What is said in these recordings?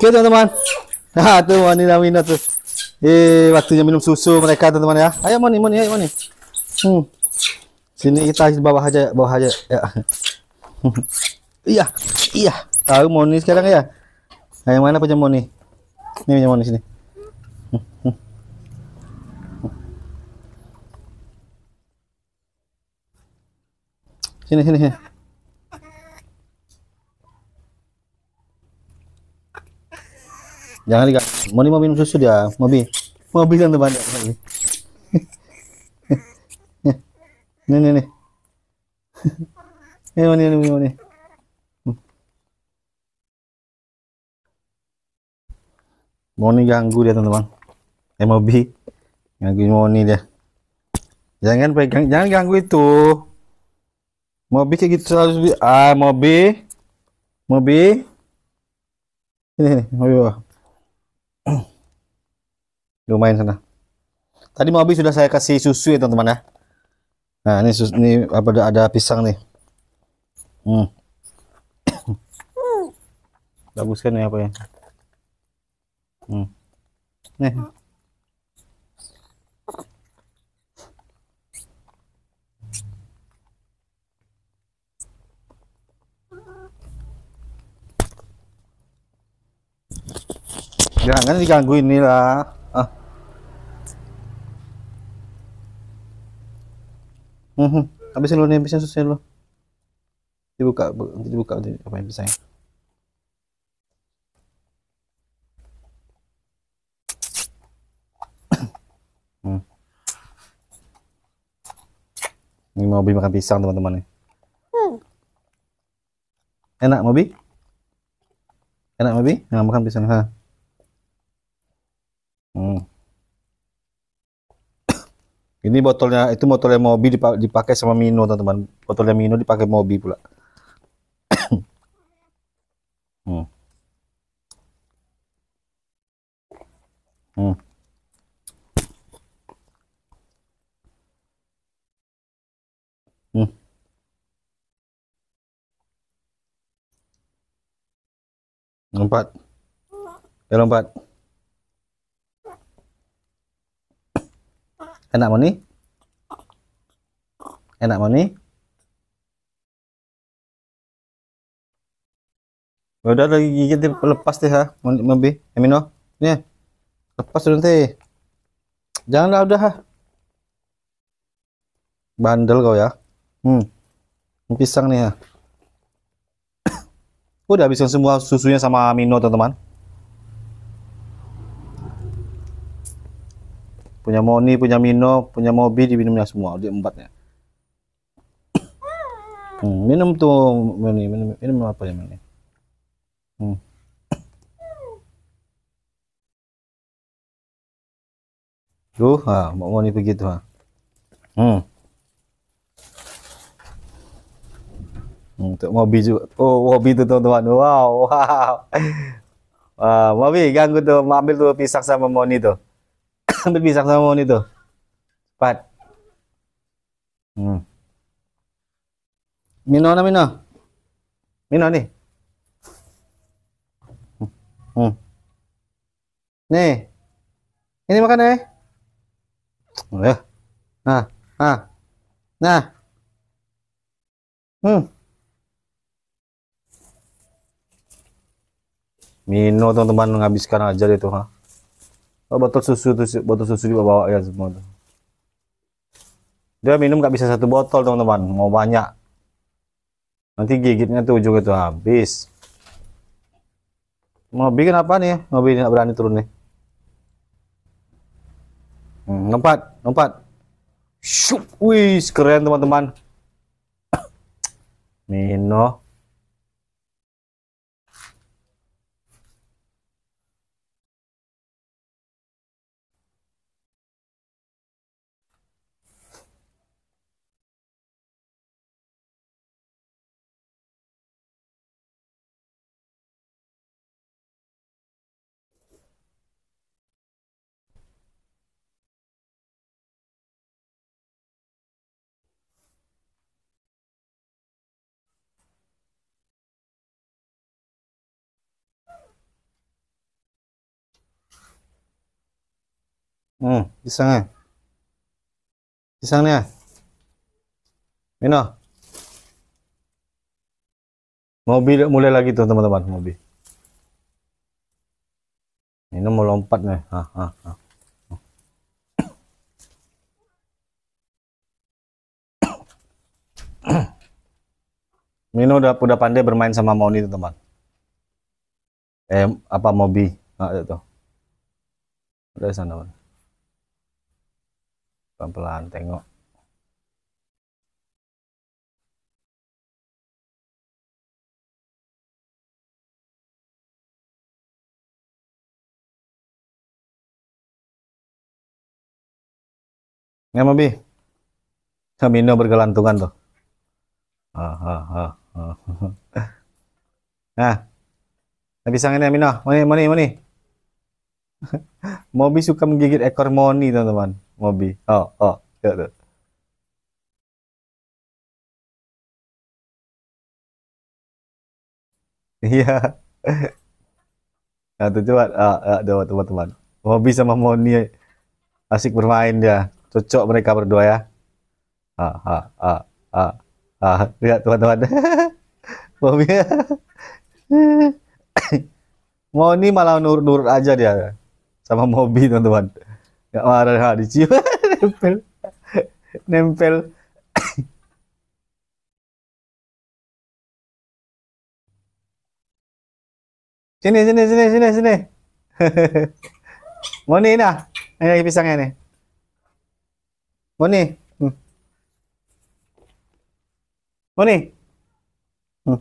Oke teman-teman. Nah tuh wanita Wina tuh. Eh waktunya minum susu mereka teman-teman ya. Ayo moni moni ayo moni. Hmm. Sini kita bawah aja bawah aja ya. iya iya. Tahu moni sekarang ya. Nah, yang mana punya moni? Ini punya moni sini. Sini sini sini. jangan lihat, mau nih mau minum susu dia mau bi mau bi kan teman nih nih nih ini ini ini ini Moni ganggu dia teman-teman eh, MOB ganggu Moni dia jangan pegang jangan ganggu itu Mobi kayak gitu di, ah mobil, mobil. ini nih Mobi lumayan sana tadi mau habis sudah saya kasih susu ya teman-teman ya nah ini susu ini ada ada pisang nih hmm. bagus kan ya apa ya hmm. nih jangan digangguin nih lah hmm Habisin lu nih, habisin susahnya lu. Dibuka, nanti dibuka nanti apa yang bisa Ini mau bi makan pisang teman-teman nih. Hmm. Enak Mobi? Enak Mobi? Nah, makan pisang ha. Ini botolnya itu botolnya Mobi dipakai sama Mino teman-teman. Botolnya Mino dipakai Mobi pula. hmm. Hmm. Hmm. Lompat. Ya lompat. enak moni enak moni ya udah lagi gigit deh, lepas deh ha mobi emino nih lepas dulu nanti janganlah udah ha bandel kau ya hmm pisang nih ya udah habis semua susunya sama Mino teman-teman punya Moni punya Mino punya Mobi diminumnya semua dia empatnya hmm, minum tuh Moni minum minum apa ya Moni hmm. Duh, ha, mau Moni begitu ha. Hmm. Untuk hmm, Mobi juga. Oh, Mobi tuh teman-teman. Wow, wow. Uh, Mobi ganggu tuh, ambil tuh pisang sama Moni tuh sampai pisang sama pohon itu cepat hmm. mino na mino mino nih hmm. hmm. nih ini makan eh ya nah nah nah hmm Mino teman-teman menghabiskan aja itu. tuh ha. Oh, botol susu tuh botol susu juga bawa ya semua tuh dia minum nggak bisa satu botol teman-teman mau banyak nanti gigitnya tuh ujung itu habis mau bikin apa nih mau bikin nggak berani turun nih hmm, lompat lompat wih keren teman-teman Mino Hmm, pisangnya. Pisangnya. Mino. Mobil mulai lagi tuh teman-teman, mobil. Mino mau lompat nih. Ah, ah, ah. Mino udah udah pandai bermain sama Moni itu teman. Eh apa mobil? Ah itu. Udah sana. Teman pelan-pelan tengok Ya Mabi. Kamino bergelantungan tuh. Ah, ah, ah, ah. Nah. Nah, pisang ini Amino. Moni, moni, moni. Mobi suka menggigit ekor moni, teman-teman mobi oh oh ya tuh iya nah tuh coba ah, ah, coba teman-teman mobi sama moni asik bermain ya cocok mereka berdua ya ah ah ah ah ah lihat teman-teman mobi Moni malah nurut-nurut aja dia sama Mobi teman-teman. Gak marah, gak dicium. Nempel. Nempel. sini, sini, sini, sini, sini. Mau nih, nah. Ini ah. pisangnya nih. Mau nih. Hmm. Mau nih. Hmm.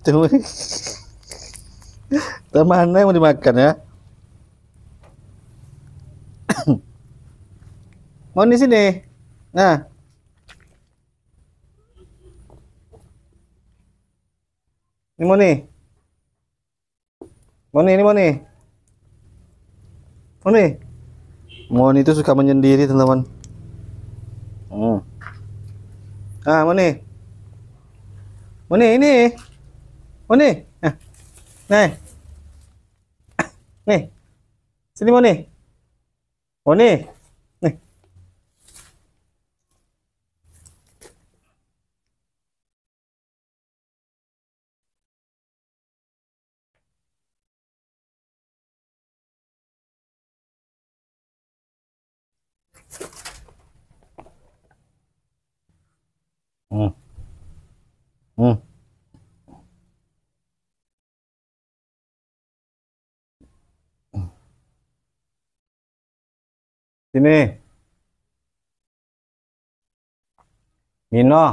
Tuh. teman, yang mau dimakan ya? mau di sini. Nah. Ini mau nih. Mau nih, ini mau nih. Mau nih. Mon itu suka menyendiri, teman-teman. Hmm. Ah, mau nih. ini. Moni. Oh, nah. Nih. Nih. Sini Moni. Moni. Oh, nih. Hmm. Hmm. Sini. Mino.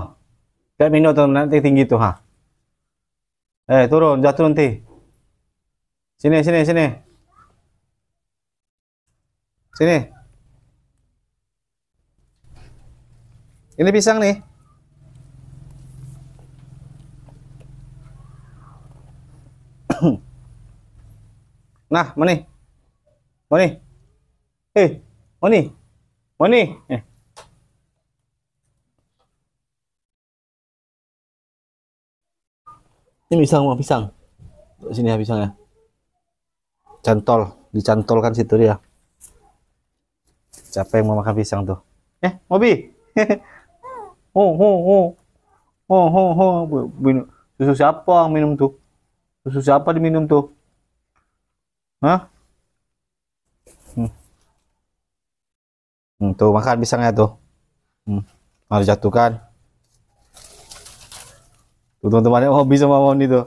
kayak Mino tuh nanti tinggi tuh, ha. Eh, turun, jatuh nanti. Sini, sini, sini. Sini. Ini pisang nih. nah, mana? Mana? Eh, Moni. Moni. Eh. Ini pisang, mau pisang. Sini ya pisangnya. Cantol, dicantolkan situ dia. Siapa yang mau makan pisang tuh? Eh, Mobi. oh, oh, oh. Oh, oh, oh. Minum. Susu siapa yang minum tuh? Susu siapa diminum tuh? Hah? Hmm, tuh makan pisangnya tuh. Hmm, harus jatuhkan. Tuh teman-teman hobi sama Moni itu.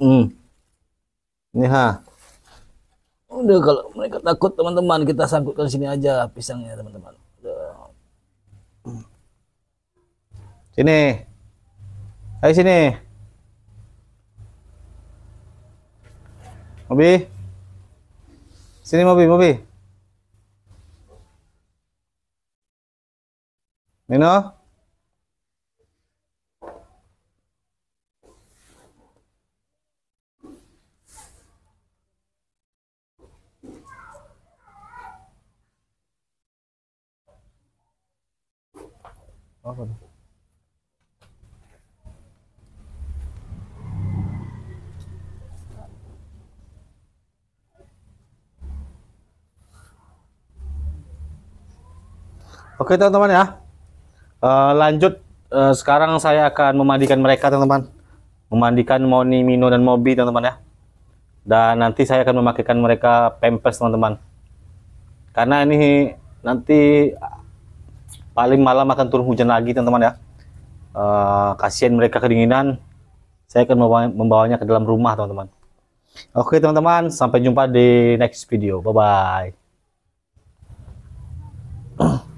Hmm. Ini ha. Udah kalau mereka takut teman-teman kita sangkutkan sini aja pisangnya teman-teman. Sini. Ayo sini. Hobi. Sini Mobi, Mobi. Nino? Apa tuh? Oke teman-teman ya. Uh, lanjut uh, sekarang saya akan memandikan mereka teman-teman. Memandikan Moni, Mino dan Mobi teman-teman ya. Dan nanti saya akan memakaikan mereka pampers teman-teman. Karena ini nanti paling malam akan turun hujan lagi teman-teman ya. Uh, kasihan mereka kedinginan. Saya akan membawanya ke dalam rumah teman-teman. Oke teman-teman, sampai jumpa di next video. Bye bye.